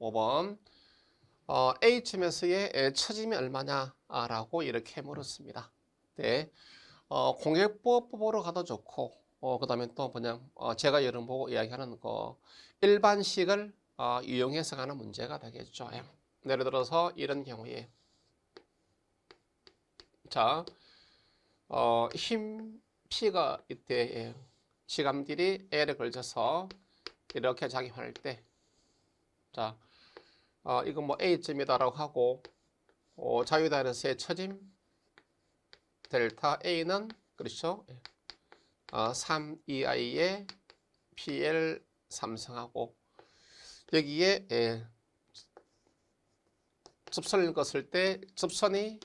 5번 어, H매수의 처짐이 얼마냐라고 이렇게 물었습니다. 네, 어, 공격법으로 가도 좋고 어, 그 다음에 또 그냥 어, 제가 여름 보고 이야기하는 거 일반식을 어, 이용해서 가는 문제가 되겠죠. 예. 예를 들어서 이런 경우에 자 어, 힘 P가 이때 예. 지감들이 L에 걸쳐서 이렇게 작용할 때 자, 어, 이건 뭐 A점이다라고 하고 어, 자유다이너스의 처짐 델타 A는 그렇죠? 예. 어, 3EI의 PL 삼성하고 여기에 예, 접선을 껐을 때 접선이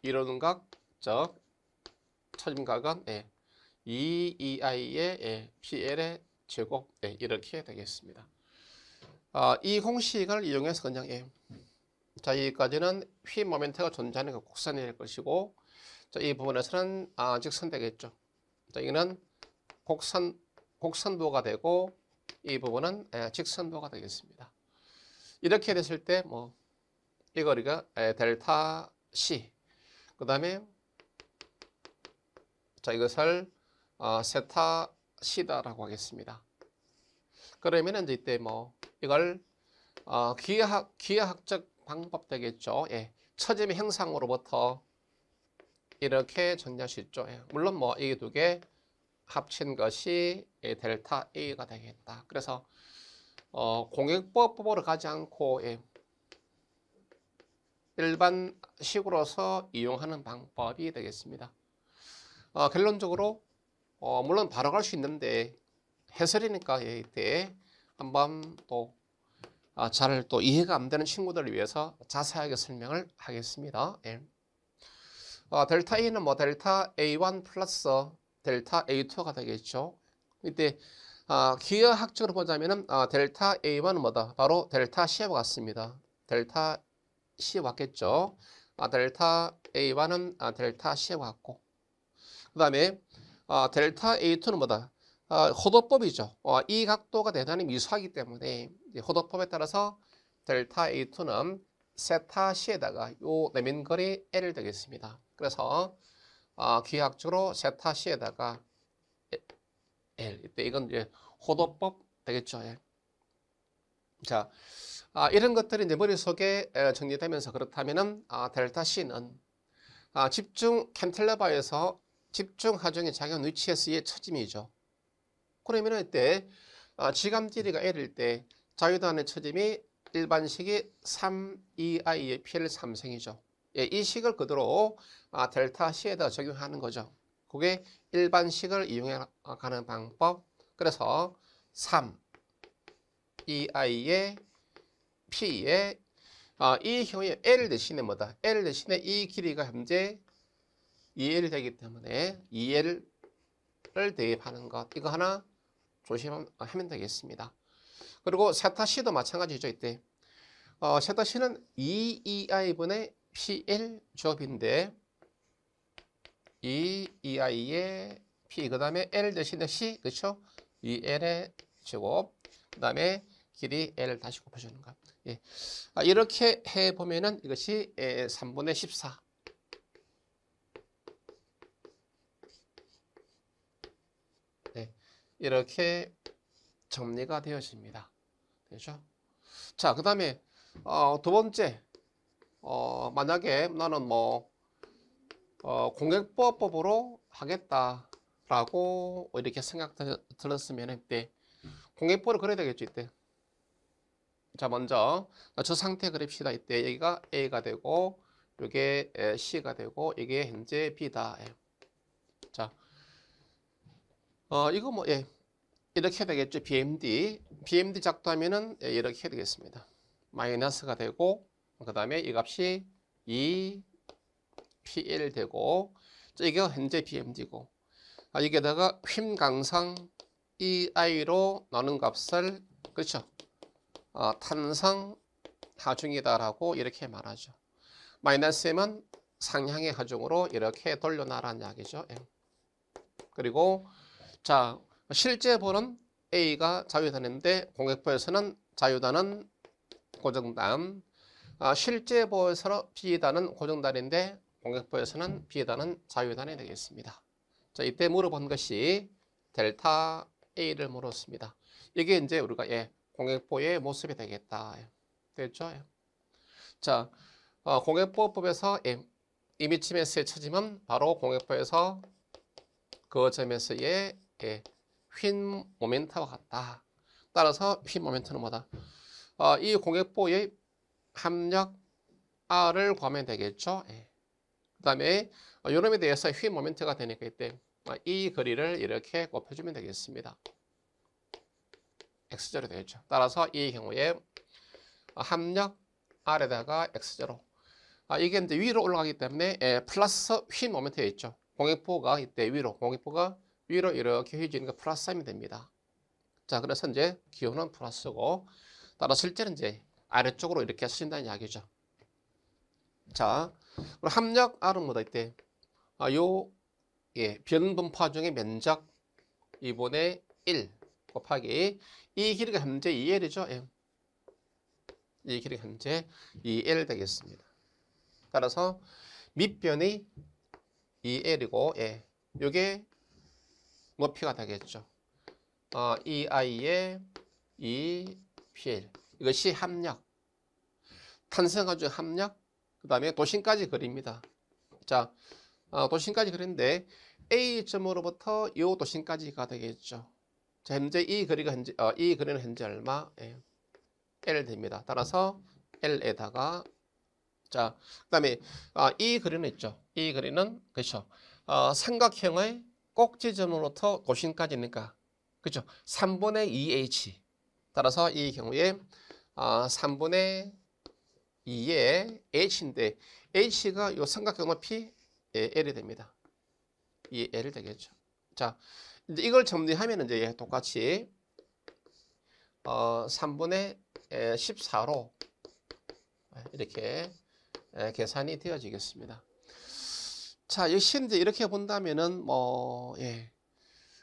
이루는 각, 즉 처짐각은 예, EEI의 예, PL의 제곱 예, 이렇게 되겠습니다. 아, 이 공식을 이용해서 그냥 M. 예. 자, 여기까지는 휘 모멘트가 존재하는 그 곡선이 될 것이고 자, 이 부분에서는 아, 직선 되겠죠. 자, 이는 곡선, 곡선도가 되고 이 부분은 에, 예, 직선도가 되겠습니다. 이렇게 됐을 때 뭐 이 거리가 에, 예, 델타 C 그 다음에 자 이것을 어, 세타 C다라고 하겠습니다. 그러면 이제 이때 뭐 이걸 어, 기하학 기하학적 방법 되겠죠. 예. 처짐 형상으로부터 이렇게 정리할 수 예. 물론 뭐 이 두 개 합친 것이 예, 델타 A가 되겠다. 그래서 어, 공익법으로 가지 않고 예. 일반식으로서 이용하는 방법이 되겠습니다. 어, 결론적으로 어, 물론 바로 갈 수 있는데 해설이니까 이때 한번 또잘또 아, 이해가 안 되는 친구들을 위해서 자세하게 설명을 하겠습니다. 예. 어, 델타 A는 뭐 델타 A1 플러스 델타 A2가 되겠죠. 이때 어, 아, 기하학적으로 보자면은 어, 델타 A1은 뭐다? 바로 델타 C와 같습니다. 델타 C 왔겠죠. 아, 델타 A와는 아, 델타 c 왔고 그 다음에 아, 델타 A2는 뭐다? 어, 호도법이죠. 어, 이 각도가 대단히 미소하기 때문에 호도법에 따라서 델타 A2는 세타 C에다가 요 내면거리 L을 되겠습니다. 그래서 기하학적으로 어, 세타 C에다가 L 이때 이건 이제 호도법 되겠죠. 예. 자, 아, 이런 것들이 내 머릿속에 정리되면서 그렇다면은 아, 델타 C는 아, 집중 캔틀레바에서 집중 하중의 작용 위치에서의 처짐이죠. 그러면 이때 지감 길이가 L일 때 자유단의 처짐이 일반식이 3이아이의 PL 3생이죠. 예, 이 식을 그대로 아, 델타 C에다 적용하는 거죠. 그게 일반식을 이용해 가는 방법. 그래서 3, e i 의 P에 아, 이경우 L 대신에 뭐다? L 대신에 이 길이가 현재 2L 되기 때문에 2L을 대입하는 것. 이거 하나 조심하면 되겠습니다. 아, 그리고 세타 C도 마찬가지죠. 이때 어, 세타 C는 2EI분의 e P1 제곱인데 2EI의 P e e 그 다음에 L 대신에 C 그렇 2L의 제곱 그 다음에 길이 L 다시 곱해주는 거. 예. 아, 이렇게 해보면은 이것이 3분의 14 이렇게 정리가 되어집니다. 되죠? 자, 그 다음에 어, 두 번째 어, 만약에 나는 뭐 어, 공격보호법으로 하겠다라고 이렇게 생각 들었으면 이때 공격보를 그려야 되겠죠 이때. 자 먼저 저 상태 그립시다 이때 여기가 A가 되고 이게 C가 되고 이게 현재 B다. 예. 자 어, 이거 뭐, 예. 이렇게 되겠죠. BMD. BMD 작도하면은, 예, 이렇게 되겠습니다. 마이너스가 되고, 그 다음에 이 값이 2PL 되고, 자, 이게 현재 BMD고, 아, 여기에다가 휨 강상 EI로 나눈 값을, 그렇죠. 아, 탄상 하중이다라고 이렇게 말하죠. 마이너스 M은 상향의 하중으로 이렇게 돌려놔라는 이야기죠. M. 예. 그리고 자, 실제 번는 A가 자유단인데 공격부에서는 자유단은 고정단. 아, 실제 보에서 B단은 고정단인데 공격부에서는 B단은 자유단이 되겠습니다. 자, 이때 물어본 것이 델타 A를 물었습니다. 이게 이제 우리가 예, 공격보의 모습이 되겠다. 됐죠? 예. 자, 어, 공격보법에서 예, 이미치 매스의 처짐은 바로 공격보에서 그 점에서의 예, 휜 모멘트와 같다. 따라서 휜 모멘트는 뭐다? 어, 이 공격보의 합력 R을 구하면 되겠죠. 예. 그 다음에 어, 요놈에 대해서 휜 모멘트가 되니까 이때 어, 이 거리를 이렇게 곱해주면 되겠습니다. X제로 되겠죠. 따라서 이 경우에 어, 합력 R에다가 x 제 아, 이게 이제 위로 올라가기 때문에 예, 플러스 휜 모멘트에 있죠. 공격보가 이때 위로 공격보가 위로 이렇게 휘지니까 플러스 3이 됩니다. 자, 그래서 이제 기호는 플러스고 따라 실제는 이제 아래쪽으로 이렇게 쓰신다는 이야기죠. 자, 그럼 합력 R은 뭐다 이때? 아, 요 예, 변분파 중에 면적 2분의 1 곱하기 이 길이가 현재 2L이죠. 예. 이길이 현재 2L 되겠습니다. 따라서 밑변이 2L이고 예. 요게 높이가 되겠죠. 어, EI에 EPL. 이것이 합력. 탄성가중 합력, 그 다음에 도심까지 그립니다. 자, 어, 도심까지 그리는데 A점으로부터 이 도심까지가 되겠죠. 자, 현재 이 거리가 현재, 어, 이 거리는 현재 얼마? 예. L 됩니다. 따라서 L에다가 자, 그 다음에 아, 어, 이 거리는 있죠. 이 거리는 그렇죠. 어, 삼각형의 꼭지점으로부터 고심까지니까 그죠? 3분의 2h 따라서 이 경우에 3분의 아, 2의 h인데 h가 이 삼각형의 p l이 됩니다. 이 l이 되겠죠. 자, 이제 이걸 정리하면 이제 똑같이 3분의 어, 14로 이렇게 계산이 되어지겠습니다. 자, 역시인제 이렇게 본다면은 뭐 예.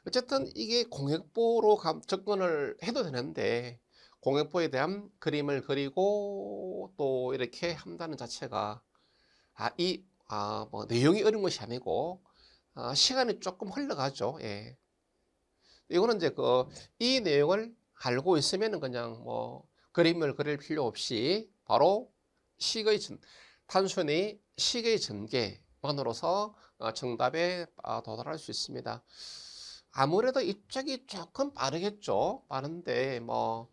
어쨌든 이게 공역보로 접근을 해도 되는데 공역보에 대한 그림을 그리고 또 이렇게 한다는 자체가 아, 이, 아, 뭐, 내용이 어려운 것이 아니고, 아, 시간이 조금 흘러가죠. 예. 이거는 이제 그, 이 내용을 알고 있으면은 그냥 뭐, 그림을 그릴 필요 없이 바로 식의 전, 단순히 식의 전개, 만으로서 어, 정답에 어, 도달할 수 있습니다. 아무래도 입장이 조금 빠르겠죠. 빠른데 뭐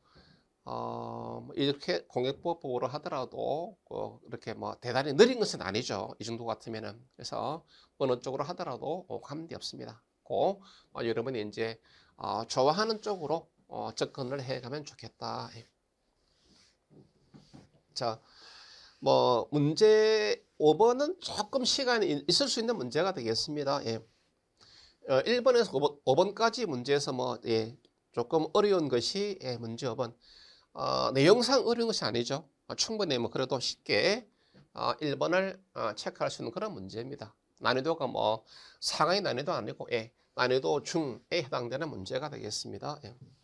어, 뭐 이렇게 공격법으로 하더라도 어, 이렇게 뭐 대단히 느린 것은 아니죠. 이 정도 같으면은 그래서 어느 쪽으로 하더라도 어, 관 없습니다. 고 어, 여러분이 이제 어, 좋아하는 쪽으로 어, 접근을 해가면 좋겠다. 예. 자. 뭐 문제 5번은 조금 시간이 있을 수 있는 문제가 되겠습니다. 예. 어, 1번에서 5번, 까지 문제에서 뭐 예, 조금 어려운 것이 예, 문제 5번. 어, 내용상 어려운 것이 아니죠. 어, 충분히 뭐 그래도 쉽게 어, 1번을 어, 체크할 수 있는 그런 문제입니다. 난이도가 뭐상하이 난이도 아니고 예, 난이도 중에 해당되는 문제가 되겠습니다. 예.